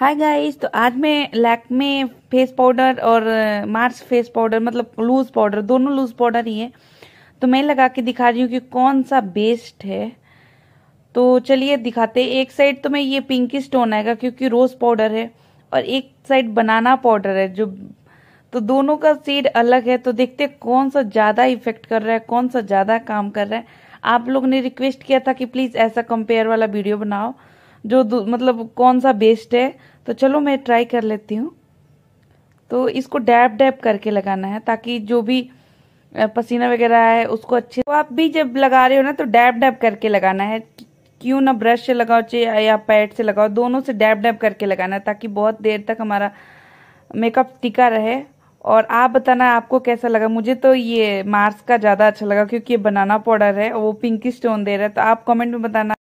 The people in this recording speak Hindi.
हाय गाइस तो आज मैं लैकमे फेस पाउडर और मार्स फेस पाउडर मतलब लूज पाउडर दोनों लूज पाउडर ही है तो मैं लगा के दिखा रही हूँ कि कौन सा बेस्ट है तो चलिए दिखाते एक साइड तो मैं ये पिंकी स्टोन आएगा क्योंकि रोज पाउडर है और एक साइड बनाना पाउडर है जो तो दोनों का सीड अलग है तो देखते कौन सा ज़्यादा इफेक्ट कर रहा है कौन सा ज़्यादा काम कर रहा है आप लोग ने रिक्वेस्ट किया था कि प्लीज़ ऐसा कंपेयर वाला वीडियो बनाओ जो मतलब कौन सा बेस्ट है तो चलो मैं ट्राई कर लेती हूँ तो इसको डैप डैप करके लगाना है ताकि जो भी पसीना वगैरह है उसको अच्छे तो आप भी जब लगा रहे हो ना तो डैप डैप करके लगाना है क्यों ना ब्रश से लगाओ चाहे या पैड से लगाओ दोनों से डैप डैब करके लगाना है ताकि बहुत देर तक हमारा मेकअप टिका रहे और आप बताना आपको कैसा लगा मुझे तो ये मार्स का ज़्यादा अच्छा लगा क्योंकि ये बनाना पाउडर है और वो पिंकी स्टोन दे रहा है तो आप कमेंट में बताना